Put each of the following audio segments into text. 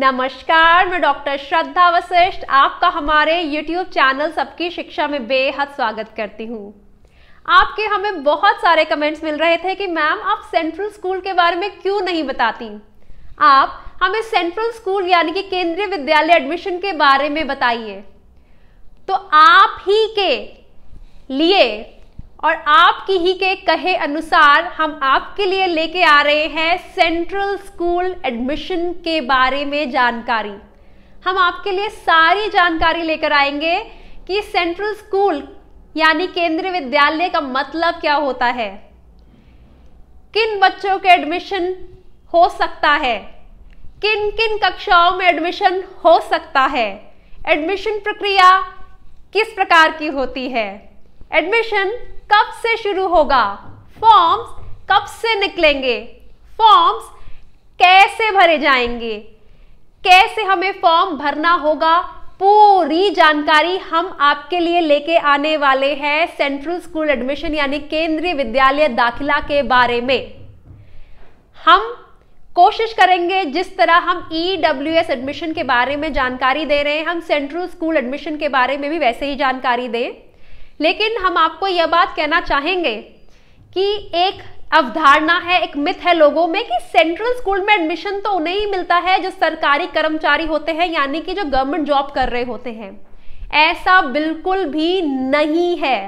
नमस्कार मैं डॉक्टर श्रद्धा वशिष्ठ आपका हमारे यूट्यूब चैनल सबकी शिक्षा में बेहद स्वागत करती हूँ आपके हमें बहुत सारे कमेंट्स मिल रहे थे कि मैम आप सेंट्रल स्कूल के बारे में क्यों नहीं बताती आप हमें सेंट्रल स्कूल यानी कि केंद्रीय विद्यालय एडमिशन के बारे में बताइए तो आप ही के लिए और आपकी ही के कहे अनुसार हम आपके लिए लेके आ रहे हैं सेंट्रल स्कूल एडमिशन के बारे में जानकारी हम आपके लिए सारी जानकारी लेकर आएंगे कि सेंट्रल स्कूल यानी केंद्रीय विद्यालय का मतलब क्या होता है किन बच्चों के एडमिशन हो सकता है किन किन कक्षाओं में एडमिशन हो सकता है एडमिशन प्रक्रिया किस प्रकार की होती है एडमिशन कब से शुरू होगा फॉर्म्स कब से निकलेंगे फॉर्म्स कैसे भरे जाएंगे कैसे हमें फॉर्म भरना होगा पूरी जानकारी हम आपके लिए लेके आने वाले हैं सेंट्रल स्कूल एडमिशन यानी केंद्रीय विद्यालय दाखिला के बारे में हम कोशिश करेंगे जिस तरह हम ई डब्ल्यू एस एडमिशन के बारे में जानकारी दे रहे हैं हम सेंट्रल स्कूल एडमिशन के बारे में भी वैसे ही जानकारी दें लेकिन हम आपको यह बात कहना चाहेंगे कि एक अवधारणा है एक मिथ है लोगों में कि सेंट्रल स्कूल में एडमिशन तो उन्हें ही मिलता है जो सरकारी कर्मचारी होते हैं यानी कि जो गवर्नमेंट जॉब कर रहे होते हैं ऐसा बिल्कुल भी नहीं है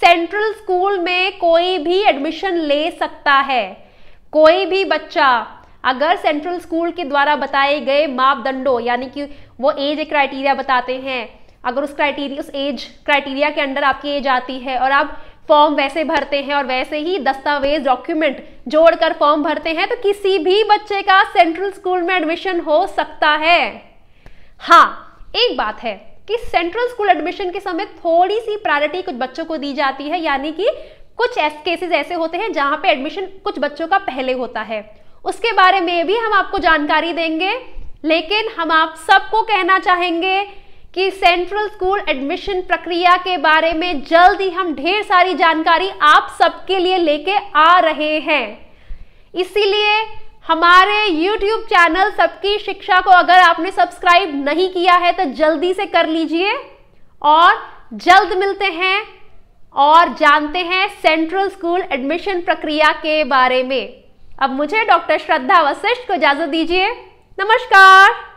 सेंट्रल स्कूल में कोई भी एडमिशन ले सकता है कोई भी बच्चा अगर सेंट्रल स्कूल के द्वारा बताए गए मापदंडों यानी कि वो एज क्राइटेरिया बताते हैं अगर उस क्राइटेरिया उस एज क्राइटेरिया के अंडर आपकी एज आती है और आप फॉर्म वैसे भरते हैं और वैसे ही दस्तावेज डॉक्यूमेंट जोड़कर फॉर्म भरते हैं तो किसी भी बच्चे का सेंट्रल स्कूल में एडमिशन हो सकता है हाँ एक बात है कि सेंट्रल स्कूल एडमिशन के समय थोड़ी सी प्रायोरिटी कुछ बच्चों को दी जाती है यानी कि कुछ ऐसे केसेस ऐसे होते हैं जहां पे एडमिशन कुछ बच्चों का पहले होता है उसके बारे में भी हम आपको जानकारी देंगे लेकिन हम आप सबको कहना चाहेंगे कि सेंट्रल स्कूल एडमिशन प्रक्रिया के बारे में जल्द ही हम ढेर सारी जानकारी आप सबके लिए लेके आ रहे हैं इसीलिए हमारे YouTube चैनल सबकी शिक्षा को अगर आपने सब्सक्राइब नहीं किया है तो जल्दी से कर लीजिए और जल्द मिलते हैं और जानते हैं सेंट्रल स्कूल एडमिशन प्रक्रिया के बारे में अब मुझे डॉक्टर श्रद्धा वशिष्ठ को इजाजत दीजिए नमस्कार